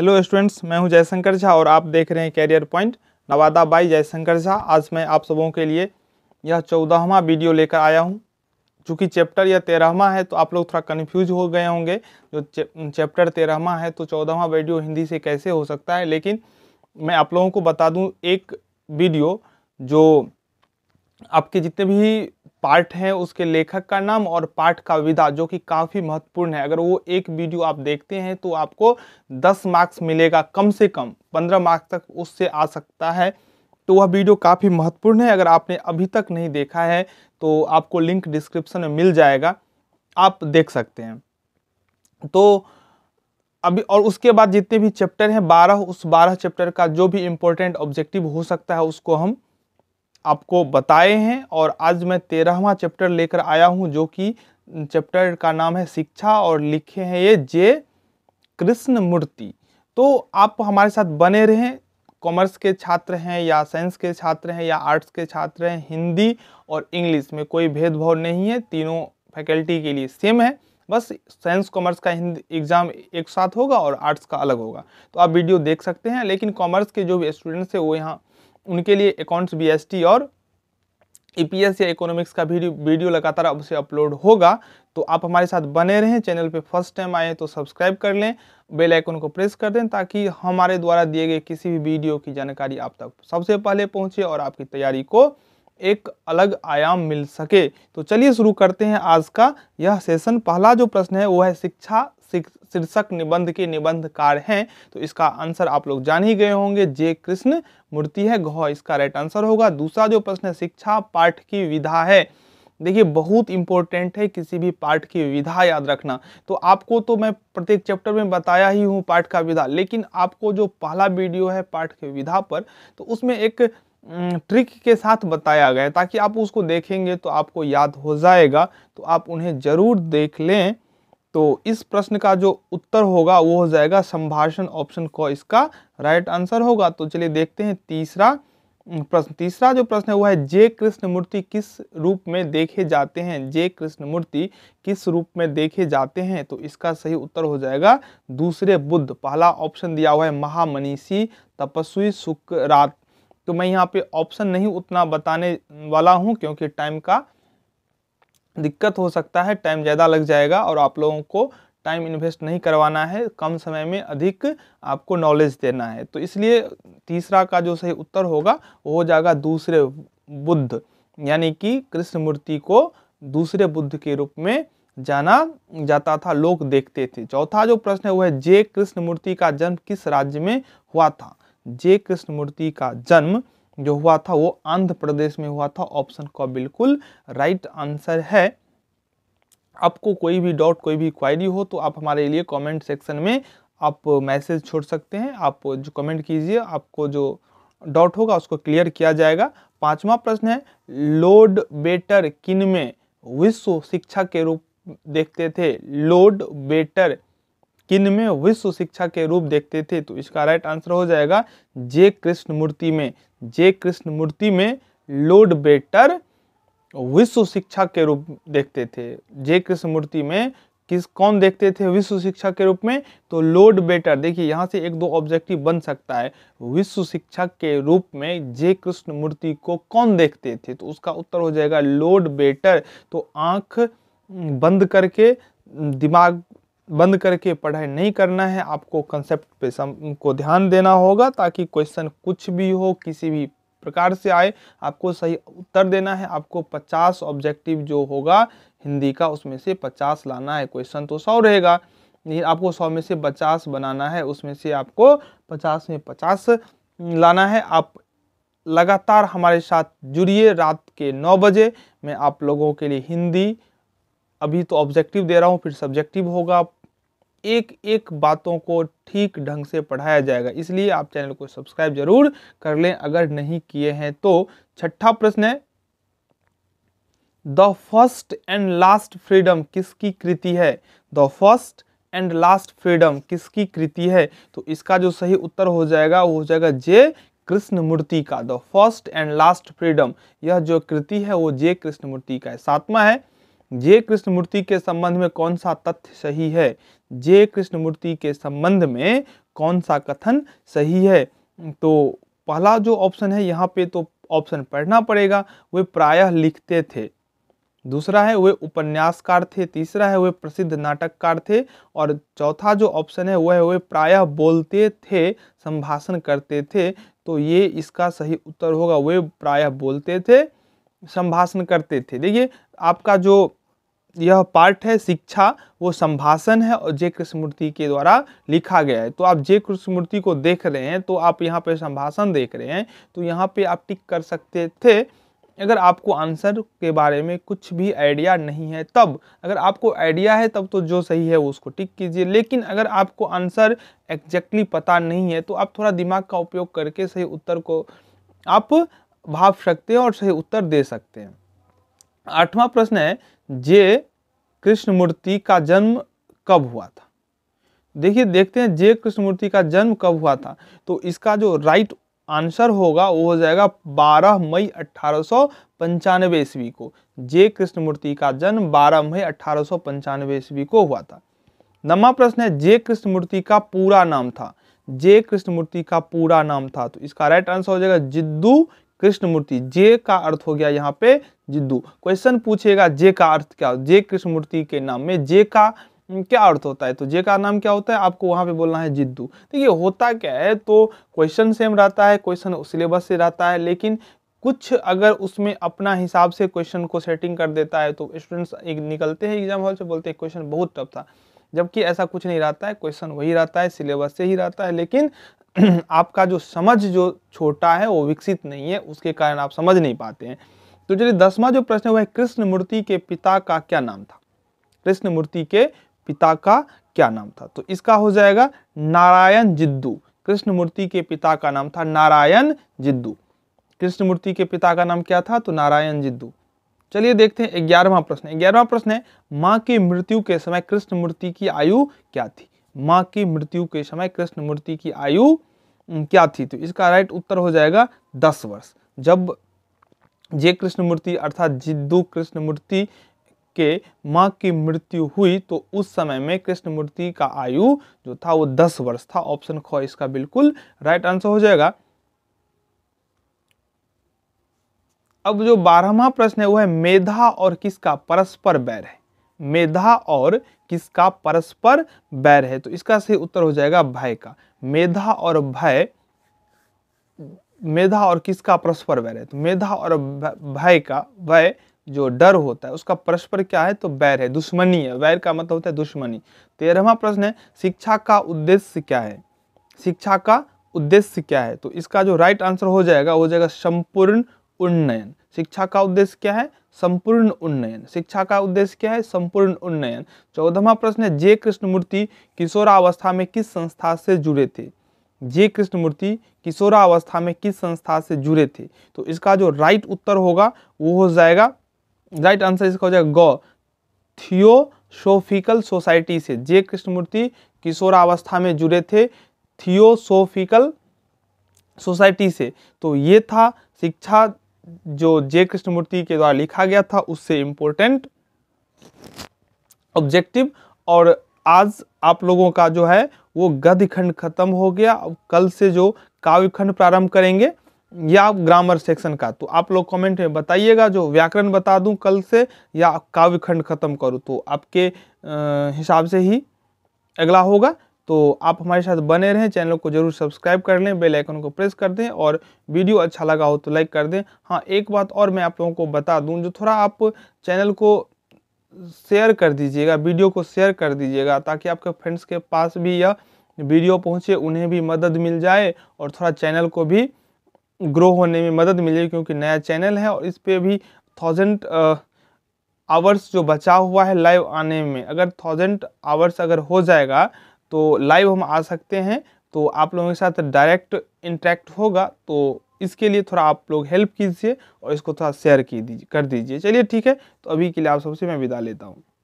hello students मैं हूं जयशंकर झा और आप देख रहे हैं career point Nawada by Jayshankar Jha आज मैं आप सबों के लिए यह चौदहवा वीडियो लेकर आया हूं चूँकि चैप्टर यह तेरहवा है तो आप लोग थोड़ा कन्फ्यूज हो गए होंगे जो चैप्टर तेरहवा है तो चौदहवा वीडियो हिंदी से कैसे हो सकता है लेकिन मैं आप लोगों को बता दूँ एक वीडियो जो आपके जितने भी पार्ट हैं उसके लेखक का नाम और पाठ का विधा जो कि काफ़ी महत्वपूर्ण है अगर वो एक वीडियो आप देखते हैं तो आपको दस मार्क्स मिलेगा कम से कम पंद्रह मार्क्स तक उससे आ सकता है तो वह वीडियो काफ़ी महत्वपूर्ण है अगर आपने अभी तक नहीं देखा है तो आपको लिंक डिस्क्रिप्शन में मिल जाएगा आप देख सकते हैं तो अभी और उसके बाद जितने भी चैप्टर हैं बारह उस बारह चैप्टर का जो भी इम्पोर्टेंट ऑब्जेक्टिव हो सकता है उसको हम आपको बताए हैं और आज मैं तेरहवा चैप्टर लेकर आया हूँ जो कि चैप्टर का नाम है शिक्षा और लिखे हैं ये जे कृष्ण मूर्ति तो आप हमारे साथ बने रहें कॉमर्स के छात्र हैं या साइंस के छात्र हैं या आर्ट्स के छात्र हैं हिंदी और इंग्लिश में कोई भेदभाव नहीं है तीनों फैकल्टी के लिए सेम है बस साइंस कॉमर्स का हिंदी एग्ज़ाम एक साथ होगा और आर्ट्स का अलग होगा तो आप वीडियो देख सकते हैं लेकिन कॉमर्स के जो भी स्टूडेंट्स हैं वो यहाँ उनके लिए अकाउंट्स बी और ईपीएस e या इकोनॉमिक्स का वीडियो वीडियो लगातार अब से अपलोड होगा तो आप हमारे साथ बने रहें चैनल पे फर्स्ट टाइम आए तो सब्सक्राइब कर लें बेल आइकन को प्रेस कर दें ताकि हमारे द्वारा दिए गए किसी भी वीडियो की जानकारी आप तक सबसे पहले पहुंचे और आपकी तैयारी को एक अलग आयाम मिल सके तो चलिए शुरू करते हैं आज का यह सेशन पहला जो प्रश्न है वो है शिक्षा शीर्षक निबंध के निबंधकार हैं तो इसका आंसर आप लोग जान ही गए होंगे जे कृष्ण मूर्ति है घ इसका राइट आंसर होगा दूसरा जो प्रश्न है शिक्षा पाठ की विधा है देखिए बहुत इंपॉर्टेंट है किसी भी पाठ की विधा याद रखना तो आपको तो मैं प्रत्येक चैप्टर में बताया ही हूँ पाठ का विधा लेकिन आपको जो पहला वीडियो है पाठ की विधा पर तो उसमें एक ट्रिक के साथ बताया गया ताकि आप उसको देखेंगे तो आपको याद हो जाएगा तो आप उन्हें ज़रूर देख लें तो इस प्रश्न का जो उत्तर होगा वो हो जाएगा संभाषण ऑप्शन को इसका राइट आंसर होगा तो चलिए देखते हैं तीसरा प्रश्न तीसरा जो प्रश्न है वो है जय कृष्णमूर्ति किस रूप में देखे जाते हैं जय कृष्णमूर्ति किस रूप में देखे जाते हैं तो इसका सही उत्तर हो जाएगा दूसरे बुद्ध पहला ऑप्शन दिया हुआ है महामनीषी तपस्वी सुकरात तो मैं यहाँ पे ऑप्शन नहीं उतना बताने वाला हूँ क्योंकि टाइम का दिक्कत हो सकता है टाइम ज़्यादा लग जाएगा और आप लोगों को टाइम इन्वेस्ट नहीं करवाना है कम समय में अधिक आपको नॉलेज देना है तो इसलिए तीसरा का जो सही उत्तर होगा वो हो जाएगा दूसरे बुद्ध यानी कि कृष्ण मूर्ति को दूसरे बुद्ध के रूप में जाना जाता था लोग देखते थे चौथा जो प्रश्न है वह है जय कृष्ण मूर्ति का जन्म किस राज्य में हुआ था जय कृष्ण मूर्ति का जन्म जो हुआ था वो आंध्र प्रदेश में हुआ था ऑप्शन का बिल्कुल राइट आंसर है आपको कोई भी डाउट कोई भी क्वायरी हो तो आप हमारे लिए कमेंट सेक्शन में आप मैसेज छोड़ सकते हैं आप जो कमेंट कीजिए आपको जो डाउट होगा उसको क्लियर किया जाएगा पांचवा प्रश्न है लोड बेटर किन में विश्व शिक्षा के रूप देखते थे लोड बेटर किन में विश्व शिक्षा के रूप देखते थे तो इसका राइट आंसर हो जाएगा जे कृष्ण मूर्ति में जे कृष्ण मूर्ति में लोड बेटर विश्व शिक्षा के रूप देखते थे जे कृष्ण मूर्ति में किस कौन देखते थे विश्व शिक्षा के रूप में तो लोड बेटर देखिए यहाँ से एक दो ऑब्जेक्टिव बन सकता है विश्व शिक्षा के रूप में जे कृष्ण मूर्ति को कौन देखते थे तो उसका उत्तर हो जाएगा लोड बेटर तो आंख बंद करके दिमाग बंद करके पढ़ाई नहीं करना है आपको कंसेप्ट पे सम को ध्यान देना होगा ताकि क्वेश्चन कुछ भी हो किसी भी प्रकार से आए आपको सही उत्तर देना है आपको 50 ऑब्जेक्टिव जो होगा हिंदी का उसमें से 50 लाना है क्वेश्चन तो 100 रहेगा लेकिन आपको 100 में से 50 बनाना है उसमें से आपको 50 में 50 लाना है आप लगातार हमारे साथ जुड़िए रात के नौ बजे मैं आप लोगों के लिए हिंदी अभी तो ऑब्जेक्टिव दे रहा हूँ फिर सब्जेक्टिव होगा एक एक बातों को ठीक ढंग से पढ़ाया जाएगा इसलिए आप चैनल को सब्सक्राइब जरूर कर लें अगर नहीं किए हैं तो छठा प्रश्न है the first and last freedom किसकी कृति है the first and last freedom किसकी कृति है तो इसका जो सही उत्तर हो जाएगा वो हो जाएगा जे कृष्ण मूर्ति का the first and last freedom यह जो कृति है वो जे कृष्ण मूर्ति का है सातवा है कृष्ण कृष्णमूर्ति के संबंध में कौन सा तथ्य सही है कृष्ण कृष्णमूर्ति के संबंध में कौन सा कथन सही है तो पहला जो ऑप्शन है यहाँ पे तो ऑप्शन पढ़ना पड़ेगा वे प्रायः लिखते थे दूसरा है वे उपन्यासकार थे तीसरा है वे प्रसिद्ध नाटककार थे और चौथा जो ऑप्शन है वह वे प्रायः बोलते थे संभाषण करते थे तो ये इसका सही उत्तर होगा वे प्रायः बोलते थे संभाषण करते थे देखिए आपका जो यह पार्ट है शिक्षा वो संभाषण है और जय कृष्णमूर्ति के द्वारा लिखा गया है तो आप जय कृष्णमूर्ति को देख रहे हैं तो आप यहाँ पे संभाषण देख रहे हैं तो यहाँ पे आप टिक कर सकते थे अगर आपको आंसर के बारे में कुछ भी आइडिया नहीं है तब अगर आपको आइडिया है तब तो जो सही है वो उसको टिक कीजिए लेकिन अगर आपको आंसर एग्जैक्टली पता नहीं है तो आप थोड़ा दिमाग का उपयोग करके सही उत्तर को आप भाप सकते हैं और सही उत्तर दे सकते हैं आठवां प्रश्न है जे कृष्णमूर्ति का जन्म कब हुआ था देखिए देखते हैं जे कृष्णमूर्ति का जन्म कब हुआ था तो इसका जो राइट आंसर होगा वो हो जाएगा 12 मई अट्ठारह ईस्वी को जे कृष्णमूर्ति का जन्म 12 मई अट्ठारह पंचानवे ईस्वी को हुआ था नवा प्रश्न है जे कृष्णमूर्ति का पूरा नाम था जे कृष्णमूर्ति का पूरा नाम था तो इसका राइट आंसर हो जाएगा जिद्दू कृष्णमूर्ति जे का अर्थ हो गया यहाँ पे जिद्दू क्वेश्चन पूछेगा जे का अर्थ क्या जे कृष्णमूर्ति के नाम में जे का क्या अर्थ होता है तो जे का नाम क्या होता है आपको वहाँ पे बोलना है जिद्दू देखिए होता क्या है तो क्वेश्चन सेम रहता है क्वेश्चन सिलेबस से रहता है लेकिन कुछ अगर उसमें अपना हिसाब से क्वेश्चन को सेटिंग कर देता है तो स्टूडेंट्स एक निकलते हैं एग्जाम हॉल से बोलते हैं क्वेश्चन बहुत टफ था जबकि ऐसा कुछ नहीं रहता है क्वेश्चन वही रहता है सिलेबस से ही रहता है लेकिन आपका जो समझ जो छोटा है वो विकसित नहीं है उसके कारण आप समझ नहीं पाते हैं तो चलिए दसवां जो प्रश्न है वह कृष्ण मूर्ति के पिता का क्या नाम था कृष्ण मूर्ति के पिता का क्या नाम था तो इसका हो जाएगा नारायण जिद्दू कृष्ण मूर्ति के पिता का नाम था नारायण जिद्दू कृष्ण मूर्ति के पिता का नाम क्या था तो नारायण जिद्दू चलिए देखते हैं ग्यारहवा प्रश्न ग्यारहवा प्रश्न है माँ की मृत्यु के समय कृष्ण मूर्ति की आयु क्या थी माँ की मृत्यु के समय कृष्ण मूर्ति की आयु क्या थी तो इसका राइट उत्तर हो जाएगा दस वर्ष जब जे कृष्ण मूर्ति अर्थात जिद्दू कृष्ण मूर्ति के माँ की मृत्यु हुई तो उस समय में कृष्ण मूर्ति का आयु जो था वो दस वर्ष था ऑप्शन ख इसका बिल्कुल राइट आंसर हो जाएगा अब जो बारहवा प्रश्न है वो है मेधा और किसका परस्पर बैर है मेधा और किसका परस्पर बैर है तो इसका सही उत्तर हो जाएगा भय का मेधा और भय मेधा और किसका परस्पर बैर है तो मेधा और भय का भय जो डर होता है उसका परस्पर क्या है तो बैर है दुश्मनी है वैर का मतलब होता है दुश्मनी तेरहवा प्रश्न है शिक्षा का उद्देश्य क्या है शिक्षा का उद्देश्य क्या है तो इसका जो राइट आंसर हो जाएगा हो जाएगा संपूर्ण उन्नयन शिक्षा का उद्देश्य क्या है संपूर्ण उन्नयन शिक्षा का उद्देश्य क्या है संपूर्ण उन्नयन चौदहवा प्रश्न है जे कृष्णमूर्ति किशोरावस्था में किस संस्था से जुड़े थे जे कृष्णमूर्ति किशोरावस्था में किस संस्था से जुड़े थे तो इसका जो राइट उत्तर होगा वो हो जाएगा राइट आंसर इसका हो जाएगा गौ थियोसोफिकल सोसाइटी से जे कृष्णमूर्ति किशोरावस्था में जुड़े थे थियोसोफिकल सोसाइटी से तो ये था शिक्षा जो जे कृष्णमूर्ति के द्वारा लिखा गया था उससे इम्पोर्टेंट ऑब्जेक्टिव और आज आप लोगों का जो है वो गद्य खंड खत्म हो गया अब कल से जो काव्य खंड प्रारंभ करेंगे या ग्रामर सेक्शन का तो आप लोग कमेंट में बताइएगा जो व्याकरण बता दूं कल से या काव्य खंड खत्म करूँ तो आपके हिसाब से ही अगला होगा तो आप हमारे साथ बने रहें चैनल को जरूर सब्सक्राइब कर लें बेल आइकन को प्रेस कर दें और वीडियो अच्छा लगा हो तो लाइक कर दें हाँ एक बात और मैं आप लोगों को बता दूं जो थोड़ा आप चैनल को शेयर कर दीजिएगा वीडियो को शेयर कर दीजिएगा ताकि आपके फ्रेंड्स के पास भी यह वीडियो पहुँचे उन्हें भी मदद मिल जाए और थोड़ा चैनल को भी ग्रो होने में मदद मिले क्योंकि नया चैनल है और इस पर भी थाउजेंड आवर्स जो बचा हुआ है लाइव आने में अगर थाउजेंड आवर्स अगर हो जाएगा तो लाइव हम आ सकते हैं तो आप लोगों के साथ डायरेक्ट इंटरेक्ट होगा तो इसके लिए थोड़ा आप लोग हेल्प कीजिए और इसको थोड़ा शेयर की दीजिए कर दीजिए चलिए ठीक है तो अभी के लिए आप सबसे मैं विदा लेता हूँ